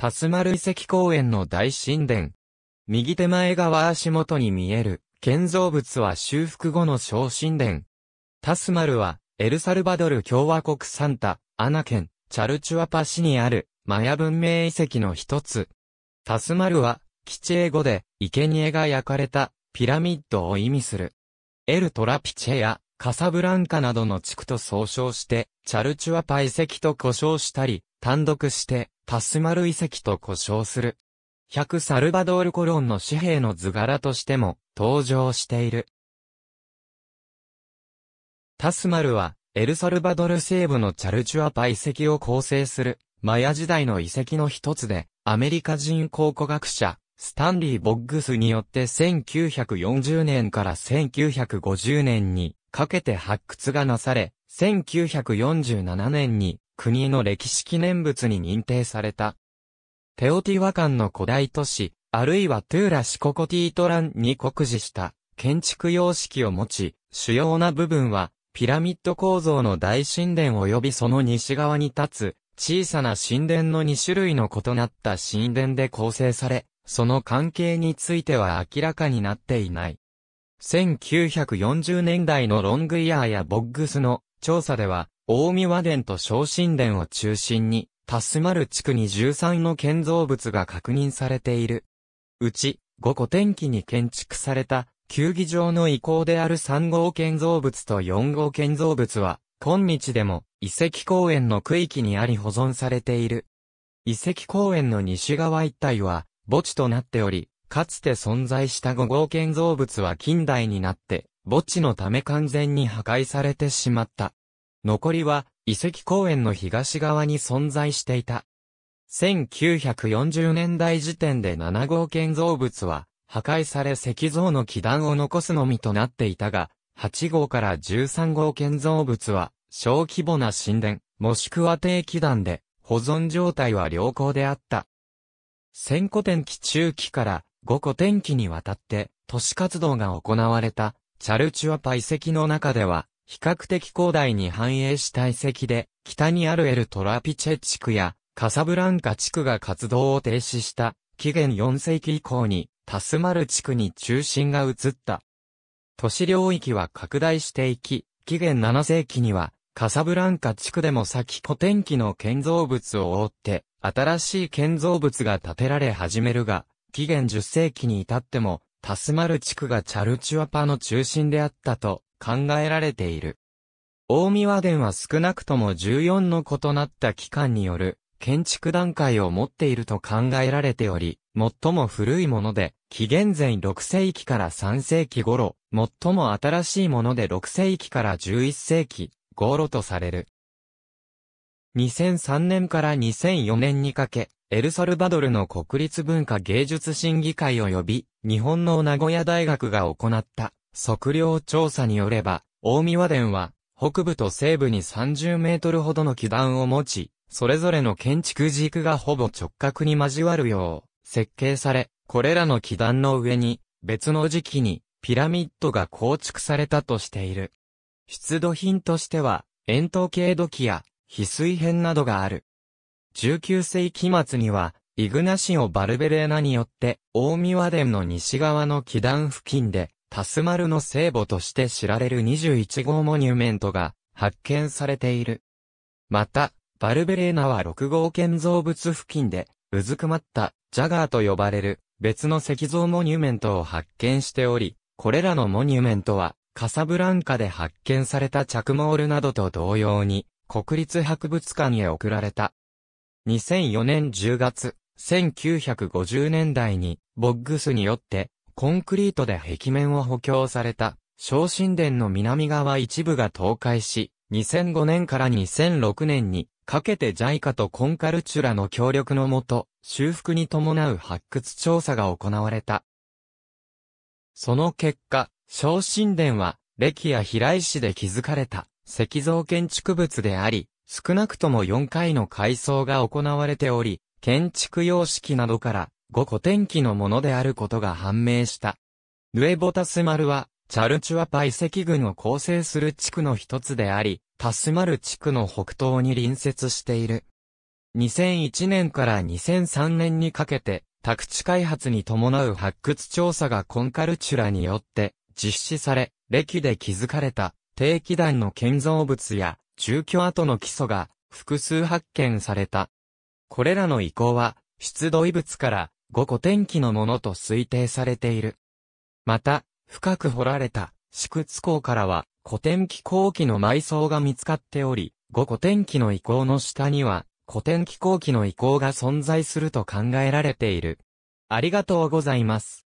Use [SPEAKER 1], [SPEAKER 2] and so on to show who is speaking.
[SPEAKER 1] タスマル遺跡公園の大神殿。右手前側足元に見える建造物は修復後の小神殿。タスマルはエルサルバドル共和国サンタ、アナ県、チャルチュアパ市にあるマヤ文明遺跡の一つ。タスマルは基地英語で生贄が焼かれたピラミッドを意味する。エルトラピチェやカサブランカなどの地区と総称して、チャルチュアパ遺跡と呼称したり、単独して、タスマル遺跡と呼称する。100サルバドールコロンの紙幣の図柄としても登場している。タスマルは、エルサルバドル西部のチャルチュアパ遺跡を構成する、マヤ時代の遺跡の一つで、アメリカ人考古学者、スタンリー・ボッグスによって1940年から1950年にかけて発掘がなされ、1947年に国の歴史記念物に認定された。テオティワカンの古代都市、あるいはトゥーラ・シココティートランに酷似した建築様式を持ち、主要な部分はピラミッド構造の大神殿及びその西側に立つ小さな神殿の2種類の異なった神殿で構成され、その関係については明らかになっていない。1940年代のロングイヤーやボッグスの調査では、大見和殿と昇進殿を中心に、タスマル地区に13の建造物が確認されている。うち、5個天気に建築された、球技場の遺構である3号建造物と4号建造物は、今日でも、遺跡公園の区域にあり保存されている。遺跡公園の西側一帯は、墓地となっており、かつて存在した5号建造物は近代になって、墓地のため完全に破壊されてしまった。残りは遺跡公園の東側に存在していた。1940年代時点で7号建造物は破壊され石像の基壇を残すのみとなっていたが、8号から13号建造物は小規模な神殿、もしくは定期団で保存状態は良好であった。千古天気中期から5古天気にわたって都市活動が行われたチャルチュアパ遺跡の中では比較的広大に繁栄した遺跡で、北にあるエルトラピチェ地区やカサブランカ地区が活動を停止した紀元4世紀以降にタスマル地区に中心が移った。都市領域は拡大していき、紀元7世紀にはカサブランカ地区でも先古典期の建造物を覆って、新しい建造物が建てられ始めるが、紀元10世紀に至っても、タスマル地区がチャルチュアパの中心であったと考えられている。大宮殿は少なくとも14の異なった機関による建築段階を持っていると考えられており、最も古いもので、紀元前6世紀から3世紀頃、最も新しいもので6世紀から11世紀頃とされる。2003年から2004年にかけ、エルサルバドルの国立文化芸術審議会及び、日本の名古屋大学が行った測量調査によれば、大宮殿は、北部と西部に30メートルほどの基壇を持ち、それぞれの建築軸がほぼ直角に交わるよう、設計され、これらの基壇の上に、別の時期に、ピラミッドが構築されたとしている。出土品としては、円筒形土器や、翡翠片などがある。19世紀末には、イグナシオ・バルベレーナによって、大宮殿の西側の基壇付近で、タスマルの聖母として知られる21号モニュメントが発見されている。また、バルベレーナは6号建造物付近で、うずくまったジャガーと呼ばれる別の石像モニュメントを発見しており、これらのモニュメントは、カサブランカで発見された着モールなどと同様に、国立博物館へ送られた。2004年10月、1950年代に、ボッグスによって、コンクリートで壁面を補強された、小神殿の南側一部が倒壊し、2005年から2006年にかけて JICA とコンカルチュラの協力のもと、修復に伴う発掘調査が行われた。その結果、小神殿は、歴や平井市で築かれた石造建築物であり、少なくとも4回の改装が行われており、建築様式などから五古典気のものであることが判明した。ヌエボタスマルは、チャルチュアパイ跡群を構成する地区の一つであり、タスマル地区の北東に隣接している。2001年から2003年にかけて、宅地開発に伴う発掘調査がコンカルチュラによって実施され、歴で築かれた定期団の建造物や住居跡の基礎が複数発見された。これらの遺構は、出土遺物から五古天気のものと推定されている。また、深く掘られた、四屈港からは、古典気後期の埋葬が見つかっており、5古天気の遺構の下には、古典気後期の遺構が存在すると考えられている。ありがとうございます。